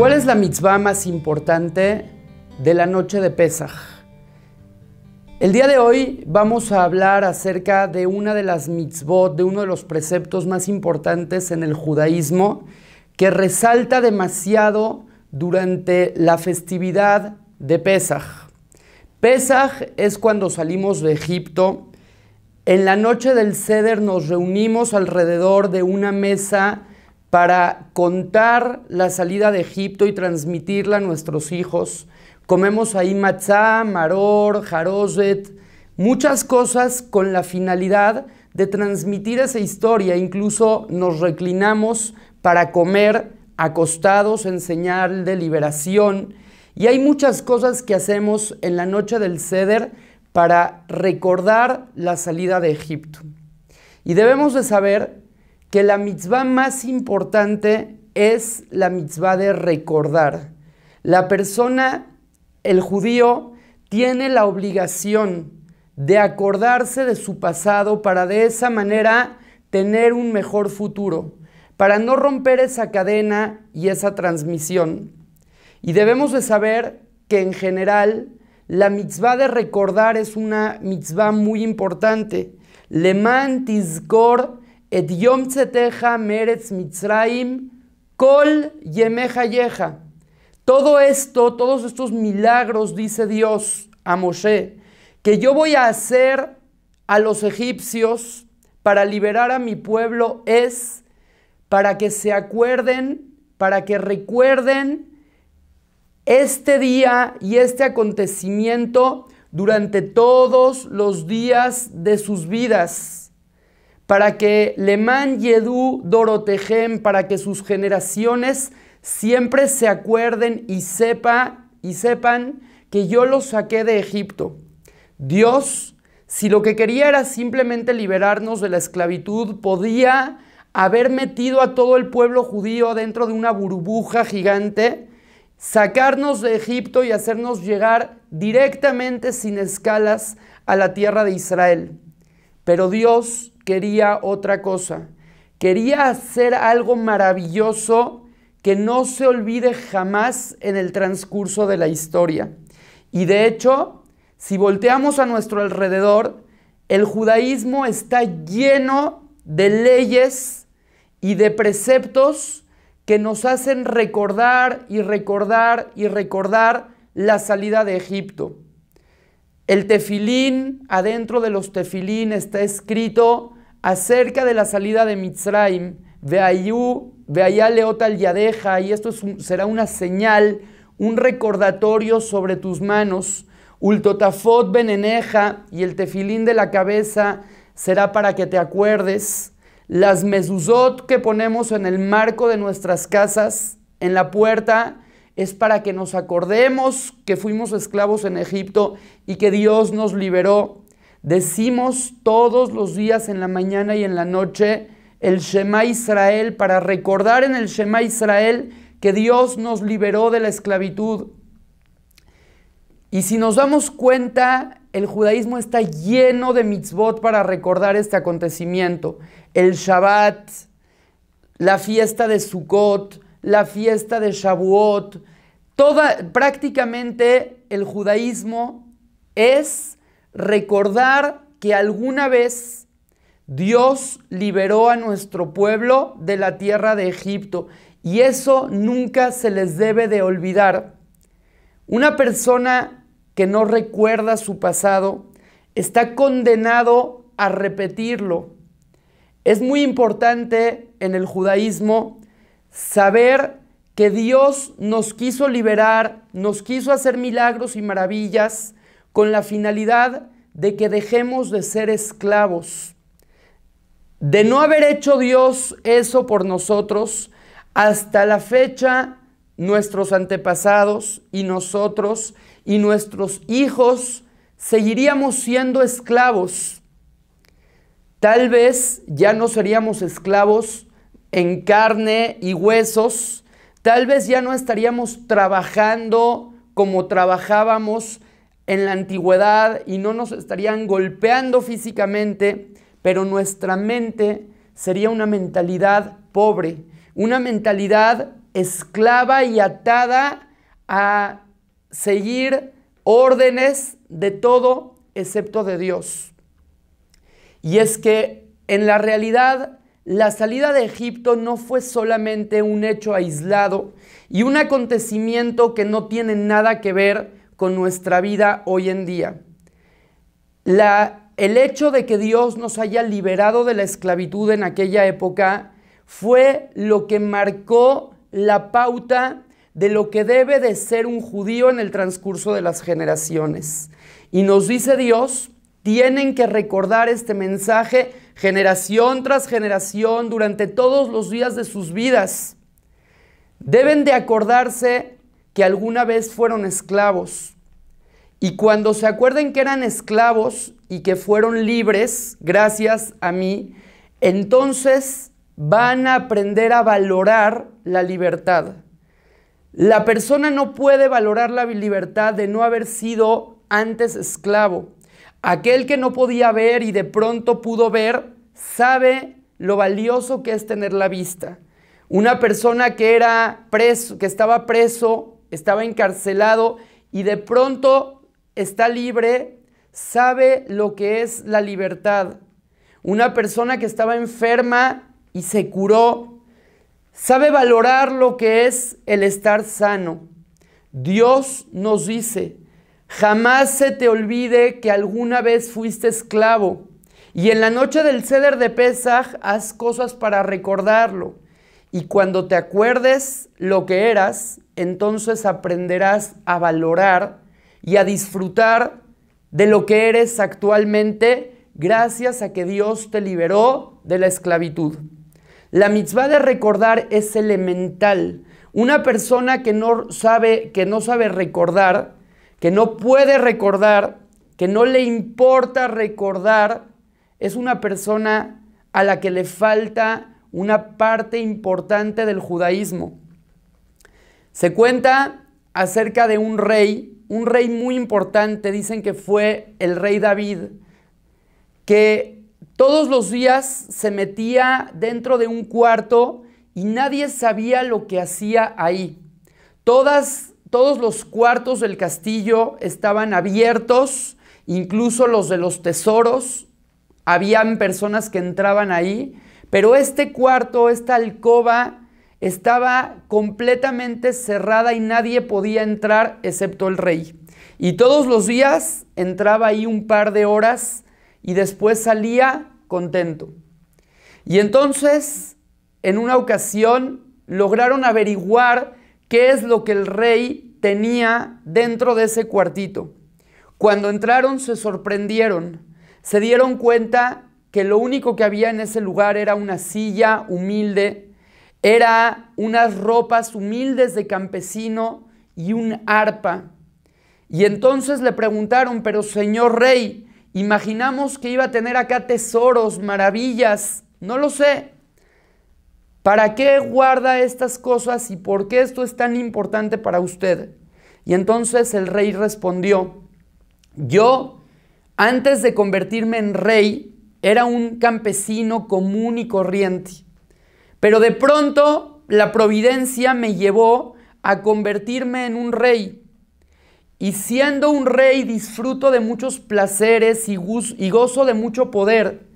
¿Cuál es la mitzvah más importante de la noche de Pesaj? El día de hoy vamos a hablar acerca de una de las mitzvot, de uno de los preceptos más importantes en el judaísmo, que resalta demasiado durante la festividad de Pesaj. Pesaj es cuando salimos de Egipto. En la noche del Seder nos reunimos alrededor de una mesa para contar la salida de Egipto y transmitirla a nuestros hijos. Comemos ahí matzá, maror, jaroset, muchas cosas con la finalidad de transmitir esa historia. Incluso nos reclinamos para comer acostados en señal de liberación. Y hay muchas cosas que hacemos en la noche del ceder para recordar la salida de Egipto. Y debemos de saber que la mitzvah más importante es la mitzvah de recordar. La persona, el judío, tiene la obligación de acordarse de su pasado para de esa manera tener un mejor futuro, para no romper esa cadena y esa transmisión. Y debemos de saber que en general la mitzvah de recordar es una mitzvah muy importante. Leman tizkor Et yom meretz kol yemeja Todo esto, todos estos milagros, dice Dios a Moshe, que yo voy a hacer a los egipcios para liberar a mi pueblo es para que se acuerden, para que recuerden este día y este acontecimiento durante todos los días de sus vidas para que Lemán Yedú Dorotejem, para que sus generaciones siempre se acuerden y, sepa, y sepan que yo los saqué de Egipto. Dios, si lo que quería era simplemente liberarnos de la esclavitud, podía haber metido a todo el pueblo judío dentro de una burbuja gigante, sacarnos de Egipto y hacernos llegar directamente sin escalas a la tierra de Israel. Pero Dios quería otra cosa. Quería hacer algo maravilloso que no se olvide jamás en el transcurso de la historia. Y de hecho, si volteamos a nuestro alrededor, el judaísmo está lleno de leyes y de preceptos que nos hacen recordar y recordar y recordar la salida de Egipto. El tefilín, adentro de los tefilín está escrito acerca de la salida de Mitzrayim, de Ayú, de allá al Yadeja, y esto será una señal, un recordatorio sobre tus manos. Ultotafot beneneja, y el tefilín de la cabeza será para que te acuerdes. Las mezuzot que ponemos en el marco de nuestras casas, en la puerta, es para que nos acordemos que fuimos esclavos en Egipto y que Dios nos liberó. Decimos todos los días en la mañana y en la noche el Shema Israel para recordar en el Shema Israel que Dios nos liberó de la esclavitud. Y si nos damos cuenta, el judaísmo está lleno de mitzvot para recordar este acontecimiento. El Shabbat, la fiesta de Sukkot, la fiesta de Shavuot, prácticamente el judaísmo es recordar que alguna vez Dios liberó a nuestro pueblo de la tierra de Egipto y eso nunca se les debe de olvidar. Una persona que no recuerda su pasado está condenado a repetirlo. Es muy importante en el judaísmo saber que Dios nos quiso liberar, nos quiso hacer milagros y maravillas con la finalidad de que dejemos de ser esclavos. De no haber hecho Dios eso por nosotros, hasta la fecha nuestros antepasados y nosotros y nuestros hijos seguiríamos siendo esclavos. Tal vez ya no seríamos esclavos en carne y huesos, Tal vez ya no estaríamos trabajando como trabajábamos en la antigüedad y no nos estarían golpeando físicamente, pero nuestra mente sería una mentalidad pobre, una mentalidad esclava y atada a seguir órdenes de todo excepto de Dios. Y es que en la realidad la salida de Egipto no fue solamente un hecho aislado y un acontecimiento que no tiene nada que ver con nuestra vida hoy en día. el hecho de que Dios nos haya liberado de la esclavitud en aquella época fue lo que marcó la pauta de lo que debe de ser un judío en el transcurso de las generaciones. Y nos dice Dios, tienen que recordar este mensaje generación tras generación, durante todos los días de sus vidas, deben de acordarse que alguna vez fueron esclavos. Y cuando se acuerden que eran esclavos y que fueron libres gracias a mí, entonces van a aprender a valorar la libertad. La persona no puede valorar la libertad de no haber sido antes esclavo. Aquel que no podía ver y de pronto pudo ver, sabe lo valioso que es tener la vista. Una persona que era preso, que estaba preso, estaba encarcelado y de pronto está libre, sabe lo que es la libertad. Una persona que estaba enferma y se curó, sabe valorar lo que es el estar sano. Dios nos dice, Jamás se te olvide que alguna vez fuiste esclavo. Y en la noche del ceder de Pesaj haz cosas para recordarlo. Y cuando te acuerdes lo que eras, entonces aprenderás a valorar y a disfrutar de lo que eres actualmente gracias a que Dios te liberó de la esclavitud. La mitzvah de recordar es elemental. Una persona que no sabe, que no sabe recordar que no puede recordar, que no le importa recordar, es una persona a la que le falta una parte importante del judaísmo. Se cuenta acerca de un rey, un rey muy importante, dicen que fue el rey David, que todos los días se metía dentro de un cuarto y nadie sabía lo que hacía ahí. Todas todos los cuartos del castillo estaban abiertos, incluso los de los tesoros. Habían personas que entraban ahí, pero este cuarto, esta alcoba, estaba completamente cerrada y nadie podía entrar excepto el rey. Y todos los días entraba ahí un par de horas y después salía contento. Y entonces, en una ocasión, lograron averiguar qué es lo que el rey tenía dentro de ese cuartito. Cuando entraron se sorprendieron, se dieron cuenta que lo único que había en ese lugar era una silla humilde, era unas ropas humildes de campesino y un arpa. Y entonces le preguntaron, pero señor rey, imaginamos que iba a tener acá tesoros, maravillas, no lo sé, ¿Para qué guarda estas cosas y por qué esto es tan importante para usted? Y entonces el rey respondió, yo, antes de convertirme en rey, era un campesino común y corriente, pero de pronto la providencia me llevó a convertirme en un rey. Y siendo un rey disfruto de muchos placeres y, gozo de mucho poder,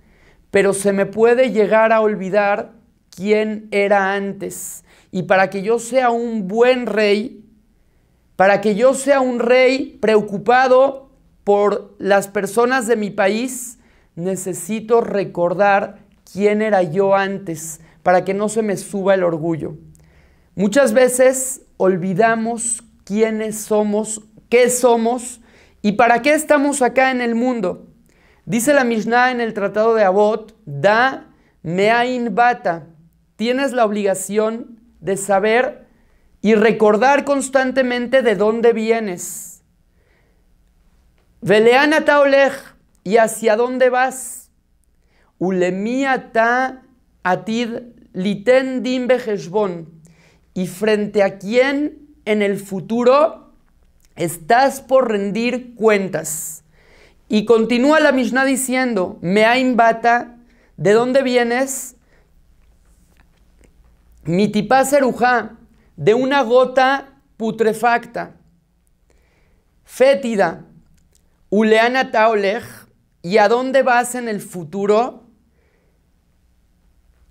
pero se me puede llegar a olvidar quién era antes. Y para que yo sea un buen rey, para que yo sea un rey preocupado por las personas de mi país, necesito recordar quién era yo antes, para que no se me suba el orgullo. Muchas veces olvidamos quiénes somos, qué somos y para qué estamos acá en el mundo. Dice la Mishnah en el Tratado de Avot, da meain bata, tienes la obligación de saber y recordar constantemente de dónde vienes. Veleana olej y hacia dónde vas. Ulemia ta atid liten din Y frente a quién en el futuro estás por rendir cuentas. Y continúa la Mishnah diciendo, Me ¿de dónde vienes? mitipá serujá, de una gota putrefacta, fétida, uleana taolej, ¿y a dónde vas en el futuro?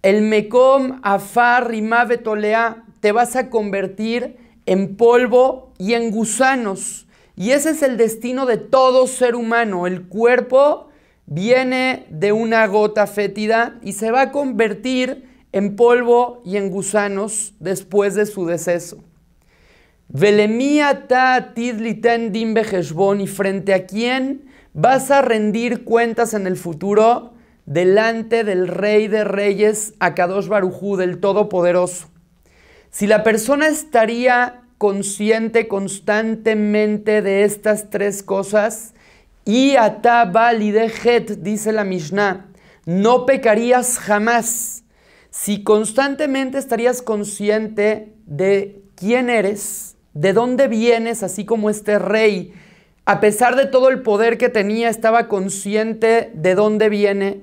El mecom afar rimabetolea, te vas a convertir en polvo y en gusanos. Y ese es el destino de todo ser humano. El cuerpo viene de una gota fétida y se va a convertir en polvo y en gusanos después de su deceso. Velemía ta dimbe y frente a quién vas a rendir cuentas en el futuro delante del Rey de Reyes, Akadosh Barujú, del Todopoderoso. Si la persona estaría consciente constantemente de estas tres cosas, y ata validejet, dice la Mishnah, no pecarías jamás. Si constantemente estarías consciente de quién eres, de dónde vienes, así como este rey, a pesar de todo el poder que tenía, estaba consciente de dónde viene.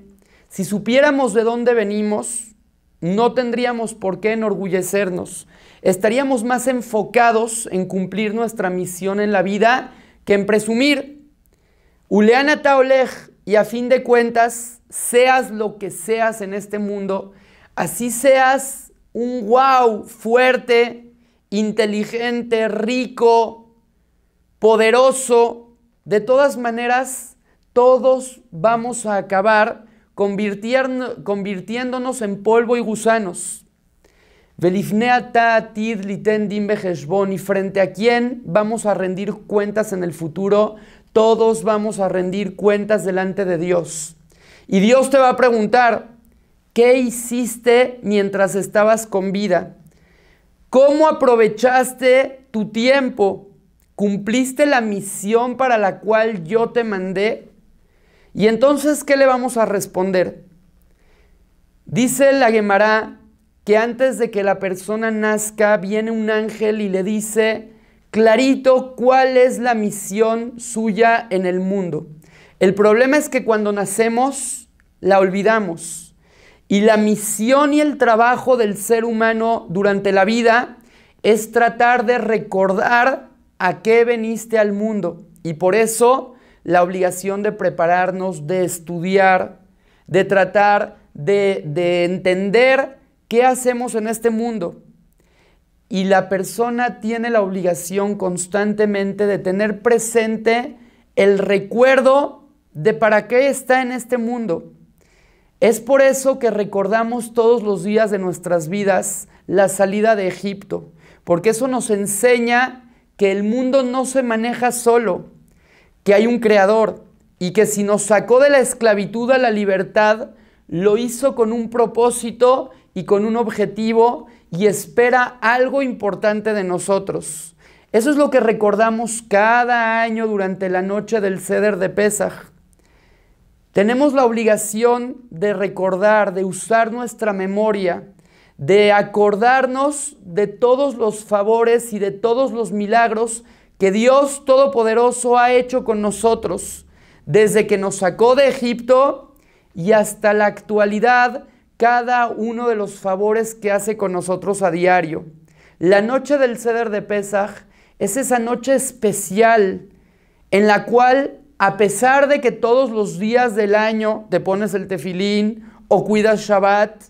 Si supiéramos de dónde venimos, no tendríamos por qué enorgullecernos. Estaríamos más enfocados en cumplir nuestra misión en la vida que en presumir. Uleana Taolej, y a fin de cuentas, seas lo que seas en este mundo, Así seas un wow fuerte, inteligente, rico, poderoso. De todas maneras, todos vamos a acabar convirtiéndonos en polvo y gusanos. Y frente a quién vamos a rendir cuentas en el futuro, todos vamos a rendir cuentas delante de Dios. Y Dios te va a preguntar, ¿Qué hiciste mientras estabas con vida? ¿Cómo aprovechaste tu tiempo? ¿Cumpliste la misión para la cual yo te mandé? Y entonces, ¿qué le vamos a responder? Dice la Gemara que antes de que la persona nazca, viene un ángel y le dice, clarito, ¿cuál es la misión suya en el mundo? El problema es que cuando nacemos, la olvidamos y la misión y el trabajo del ser humano durante la vida es tratar de recordar a qué veniste al mundo. Y por eso la obligación de prepararnos, de estudiar, de tratar de, de entender qué hacemos en este mundo. Y la persona tiene la obligación constantemente de tener presente el recuerdo de para qué está en este mundo. Es por eso que recordamos todos los días de nuestras vidas la salida de Egipto, porque eso nos enseña que el mundo no se maneja solo, que hay un creador y que si nos sacó de la esclavitud a la libertad, lo hizo con un propósito y con un objetivo y espera algo importante de nosotros. Eso es lo que recordamos cada año durante la noche del ceder de Pesach, tenemos la obligación de recordar, de usar nuestra memoria, de acordarnos de todos los favores y de todos los milagros que Dios Todopoderoso ha hecho con nosotros, desde que nos sacó de Egipto y hasta la actualidad, cada uno de los favores que hace con nosotros a diario. La noche del ceder de Pesaj es esa noche especial en la cual a pesar de que todos los días del año te pones el tefilín o cuidas Shabbat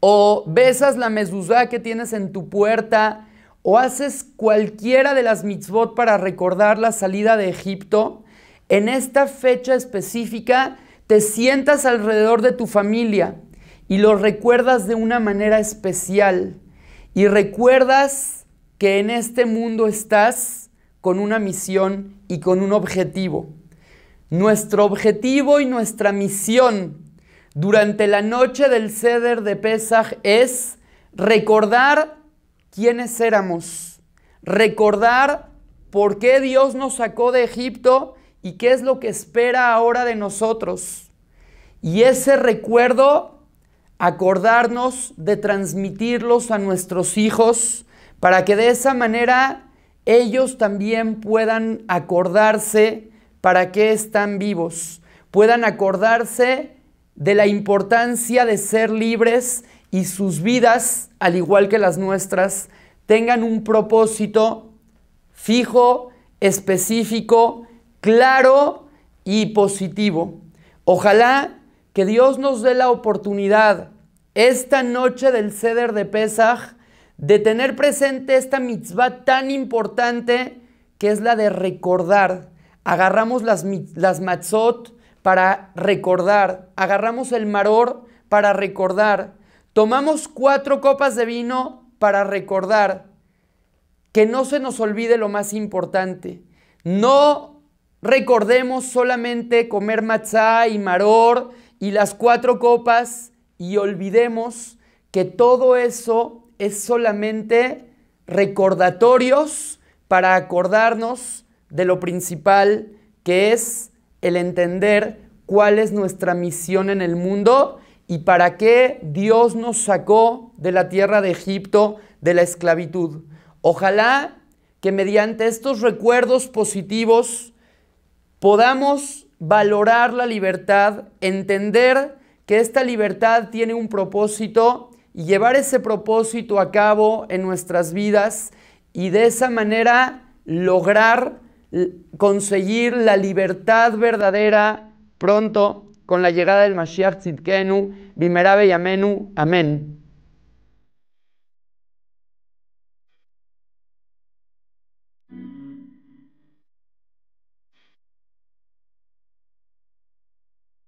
o besas la mezuzá que tienes en tu puerta o haces cualquiera de las mitzvot para recordar la salida de Egipto, en esta fecha específica te sientas alrededor de tu familia y lo recuerdas de una manera especial y recuerdas que en este mundo estás con una misión y con un objetivo. Nuestro objetivo y nuestra misión durante la noche del ceder de Pesaj es recordar quiénes éramos, recordar por qué Dios nos sacó de Egipto y qué es lo que espera ahora de nosotros. Y ese recuerdo, acordarnos de transmitirlos a nuestros hijos para que de esa manera ellos también puedan acordarse para qué están vivos, puedan acordarse de la importancia de ser libres y sus vidas, al igual que las nuestras, tengan un propósito fijo, específico, claro y positivo. Ojalá que Dios nos dé la oportunidad esta noche del ceder de Pesaj de tener presente esta mitzvah tan importante que es la de recordar. Agarramos las, matzot para recordar, agarramos el maror para recordar, tomamos cuatro copas de vino para recordar. Que no se nos olvide lo más importante. No recordemos solamente comer matzá y maror y las cuatro copas y olvidemos que todo eso es solamente recordatorios para acordarnos de lo principal que es el entender cuál es nuestra misión en el mundo y para qué Dios nos sacó de la tierra de Egipto de la esclavitud. Ojalá que mediante estos recuerdos positivos podamos valorar la libertad, entender que esta libertad tiene un propósito y llevar ese propósito a cabo en nuestras vidas y de esa manera lograr conseguir la libertad verdadera pronto con la llegada del Mashiach Tzidkenu, Bimerabe y Amenu. Amén.